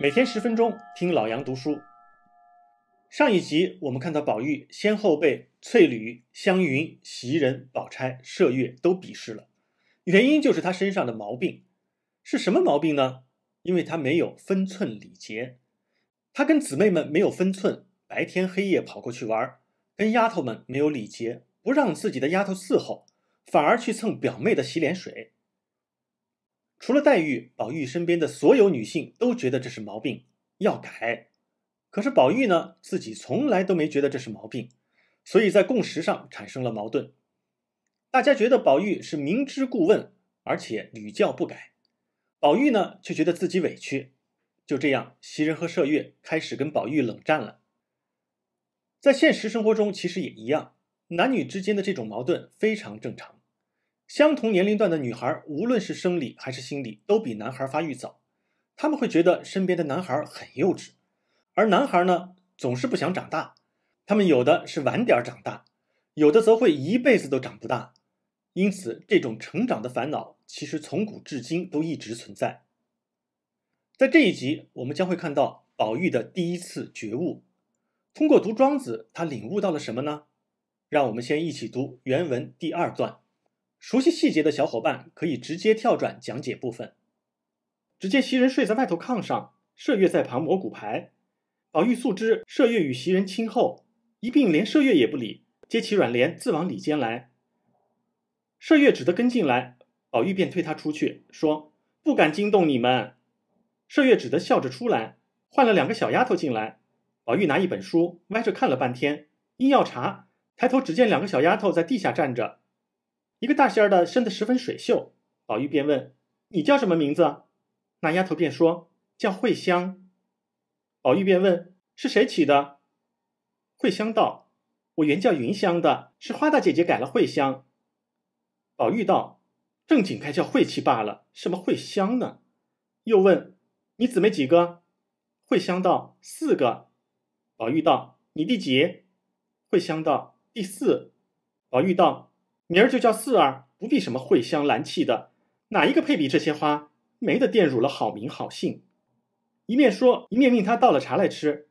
每天十分钟听老杨读书。上一集我们看到宝玉先后被翠缕、湘云、袭人、宝钗、麝月都鄙视了，原因就是他身上的毛病，是什么毛病呢？因为他没有分寸礼节，他跟姊妹们没有分寸，白天黑夜跑过去玩儿；跟丫头们没有礼节，不让自己的丫头伺候，反而去蹭表妹的洗脸水。除了黛玉，宝玉身边的所有女性都觉得这是毛病，要改。可是宝玉呢，自己从来都没觉得这是毛病，所以在共识上产生了矛盾。大家觉得宝玉是明知故问，而且屡教不改。宝玉呢，却觉得自己委屈。就这样，袭人和麝月开始跟宝玉冷战了。在现实生活中，其实也一样，男女之间的这种矛盾非常正常。相同年龄段的女孩，无论是生理还是心理，都比男孩发育早。他们会觉得身边的男孩很幼稚，而男孩呢，总是不想长大。他们有的是晚点长大，有的则会一辈子都长不大。因此，这种成长的烦恼，其实从古至今都一直存在。在这一集，我们将会看到宝玉的第一次觉悟。通过读庄子，他领悟到了什么呢？让我们先一起读原文第二段。熟悉细节的小伙伴可以直接跳转讲解部分。只见袭人睡在外头炕上，麝月在旁磨骨牌。宝玉素知麝月与袭人亲厚，一并连麝月也不理，揭起软帘自往里间来。麝月只得跟进来，宝玉便推他出去，说：“不敢惊动你们。”麝月只得笑着出来，换了两个小丫头进来。宝玉拿一本书歪着看了半天，因要查，抬头只见两个小丫头在地下站着。一个大仙儿的身子十分水秀，宝玉便问：“你叫什么名字？”那丫头便说：“叫慧香。”宝玉便问：“是谁起的？”慧香道：“我原叫云香的，是花大姐姐改了慧香。”宝玉道：“正经该叫慧气罢了，什么慧香呢？”又问：“你姊妹几个？”慧香道：“四个。”宝玉道：“你第几？”慧香道：“第四。”宝玉道：明儿就叫四儿，不必什么蕙香兰气的，哪一个配比这些花，没得玷辱了好名好姓。一面说，一面命他倒了茶来吃。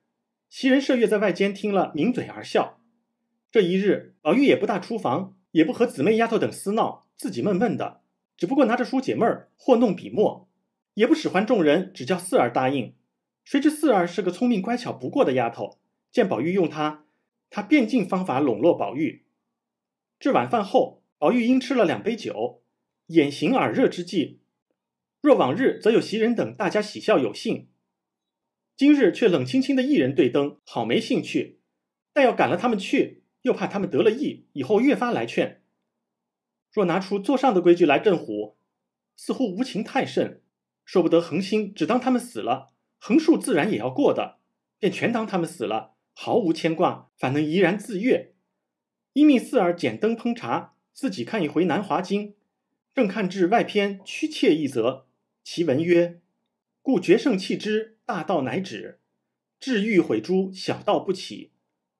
袭人、麝月在外间听了，抿嘴而笑。这一日，宝玉也不大出房，也不和姊妹丫头等厮闹，自己闷闷的，只不过拿着书解闷儿，或弄笔墨，也不使唤众人，只叫四儿答应。谁知四儿是个聪明乖巧不过的丫头，见宝玉用她，她变尽方法笼络宝玉。至晚饭后，宝玉因吃了两杯酒，眼行耳热之际，若往日，则有袭人等大家喜笑有兴；今日却冷清清的一人对灯，好没兴趣。但要赶了他们去，又怕他们得了意，以后越发来劝。若拿出座上的规矩来镇唬，似乎无情太甚，说不得。恒心只当他们死了，横竖自然也要过的，便全当他们死了，毫无牵挂，反能怡然自悦。一命四儿点灯烹茶，自己看一回《南华经》，正看至外篇曲切一则，其文曰：“故绝圣弃之，大道乃止；治欲毁诸，小道不起；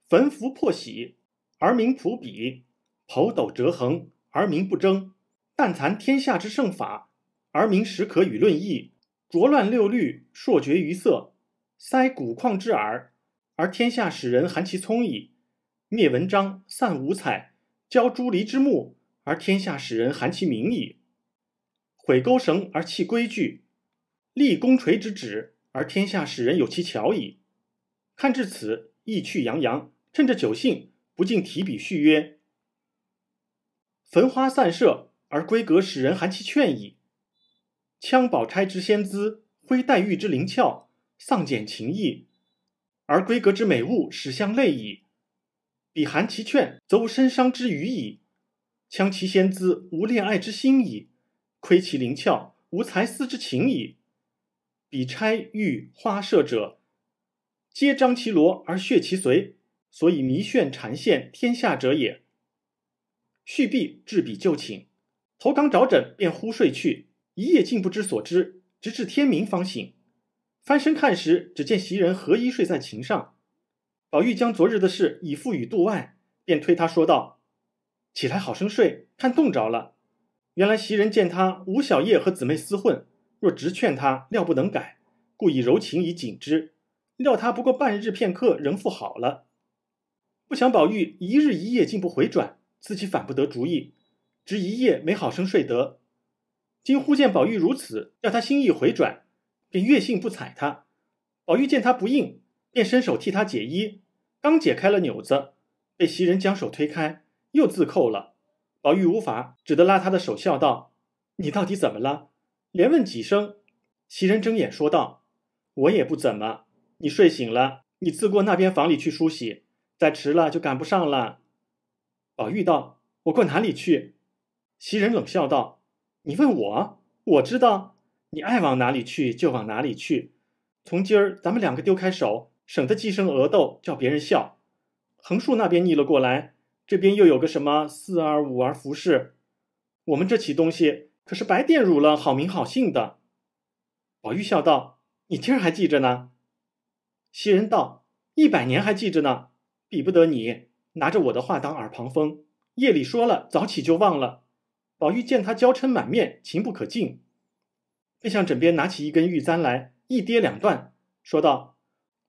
焚符破玺，而民朴鄙；剖斗折衡，而民不争。但残天下之圣法，而民始可与论议。浊乱六律，朔绝于色；塞古旷之耳，而天下使人寒其聪矣。”灭文章，散五彩，教朱离之木而天下使人含其名矣；毁钩绳而弃规矩，立功垂之趾而天下使人有其巧矣。看至此，意趣洋洋，趁着酒兴，不禁提笔续曰：焚花散射而闺阁使人含其劝矣；羌宝钗之仙姿，挥黛玉之灵俏，丧简情意，而闺阁之美物始相类矣。彼含其劝，则无身伤之余矣；羌其先姿，无恋爱之心矣；亏其灵窍，无才思之情矣。彼钗玉花射者，皆张其罗而血其髓，所以迷眩缠陷天下者也。续毕，至笔就寝，头刚着枕便呼睡去，一夜竟不知所知，直至天明方醒。翻身看时，只见袭人合衣睡在琴上。宝玉将昨日的事已付与度外，便推他说道：“起来好生睡，看冻着了。”原来袭人见他无小叶和姊妹厮混，若直劝他料不能改，故以柔情以警之。料他不过半日片刻，仍复好了。不想宝玉一日一夜竟不回转，自己反不得主意，直一夜没好生睡得。今忽见宝玉如此，要他心意回转，便越性不睬他。宝玉见他不应，便伸手替他解衣。刚解开了纽子，被袭人将手推开，又自扣了。宝玉无法，只得拉他的手，笑道：“你到底怎么了？”连问几声，袭人睁眼说道：“我也不怎么。你睡醒了，你自过那边房里去梳洗，再迟了就赶不上了。”宝玉道：“我过哪里去？”袭人冷笑道：“你问我，我知道。你爱往哪里去就往哪里去。从今儿咱们两个丢开手。”省得鸡生鹅斗，叫别人笑。横竖那边逆了过来，这边又有个什么四儿五儿服侍，我们这起东西可是白玷辱了好名好姓的。宝玉笑道：“你今儿还记着呢？”袭人道：“一百年还记着呢，比不得你拿着我的话当耳旁风，夜里说了，早起就忘了。”宝玉见他娇嗔满面，情不可禁，便向枕边拿起一根玉簪来，一跌两断，说道。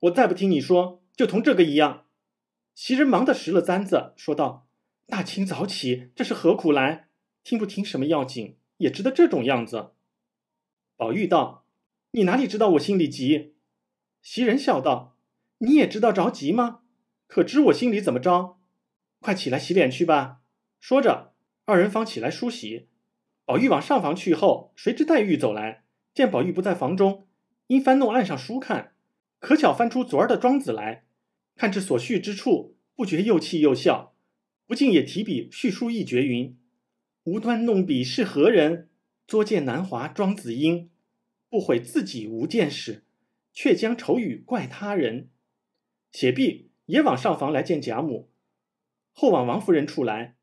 我再不听你说，就同这个一样。袭人忙的拾了簪子，说道：“大清早起，这是何苦来？听不听什么要紧，也值得这种样子。”宝玉道：“你哪里知道我心里急？”袭人笑道：“你也知道着急吗？可知我心里怎么着？快起来洗脸去吧。”说着，二人方起来梳洗。宝玉往上房去后，谁知黛玉走来，见宝玉不在房中，因翻弄案上书看。可巧翻出昨儿的庄子来，看至所叙之处，不觉又气又笑，不禁也提笔叙书一绝云：“无端弄笔是何人？作践南华庄子英。不悔自己无见识，却将愁语怪他人。”写毕，也往上房来见贾母，后往王夫人处来。